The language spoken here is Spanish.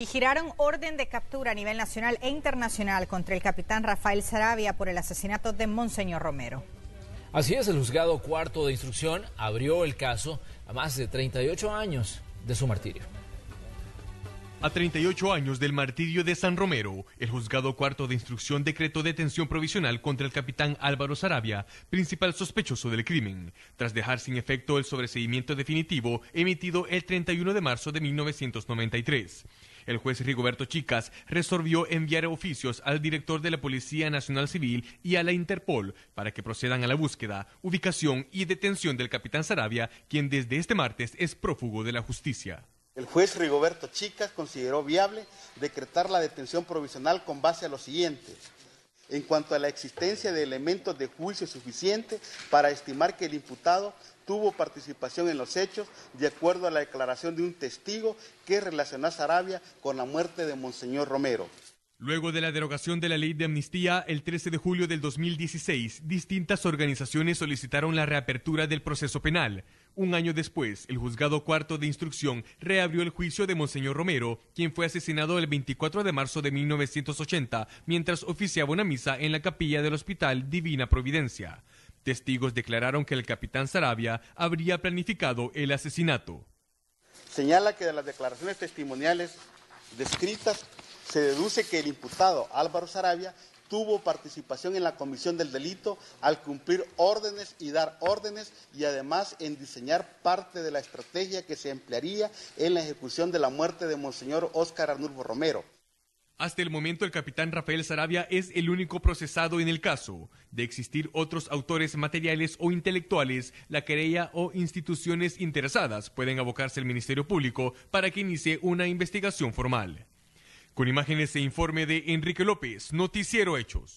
Y giraron orden de captura a nivel nacional e internacional contra el capitán Rafael Sarabia por el asesinato de Monseñor Romero. Así es, el juzgado cuarto de instrucción abrió el caso a más de 38 años de su martirio. A 38 años del martirio de San Romero, el juzgado cuarto de instrucción decretó detención provisional contra el capitán Álvaro Sarabia, principal sospechoso del crimen, tras dejar sin efecto el sobreseimiento definitivo emitido el 31 de marzo de 1993. El juez Rigoberto Chicas resolvió enviar oficios al director de la Policía Nacional Civil y a la Interpol para que procedan a la búsqueda, ubicación y detención del capitán Sarabia, quien desde este martes es prófugo de la justicia. El juez Rigoberto Chicas consideró viable decretar la detención provisional con base a lo siguiente en cuanto a la existencia de elementos de juicio suficiente para estimar que el imputado tuvo participación en los hechos, de acuerdo a la declaración de un testigo que relaciona a Sarabia con la muerte de Monseñor Romero. Luego de la derogación de la ley de amnistía, el 13 de julio del 2016, distintas organizaciones solicitaron la reapertura del proceso penal. Un año después, el juzgado cuarto de instrucción reabrió el juicio de Monseñor Romero, quien fue asesinado el 24 de marzo de 1980 mientras oficiaba una misa en la capilla del Hospital Divina Providencia. Testigos declararon que el capitán Sarabia habría planificado el asesinato. Señala que de las declaraciones testimoniales descritas se deduce que el imputado Álvaro Sarabia tuvo participación en la comisión del delito al cumplir órdenes y dar órdenes y además en diseñar parte de la estrategia que se emplearía en la ejecución de la muerte de Monseñor Óscar Arnulfo Romero. Hasta el momento el capitán Rafael Sarabia es el único procesado en el caso. De existir otros autores materiales o intelectuales, la querella o instituciones interesadas pueden abocarse al Ministerio Público para que inicie una investigación formal. Con imágenes e informe de Enrique López, Noticiero Hechos.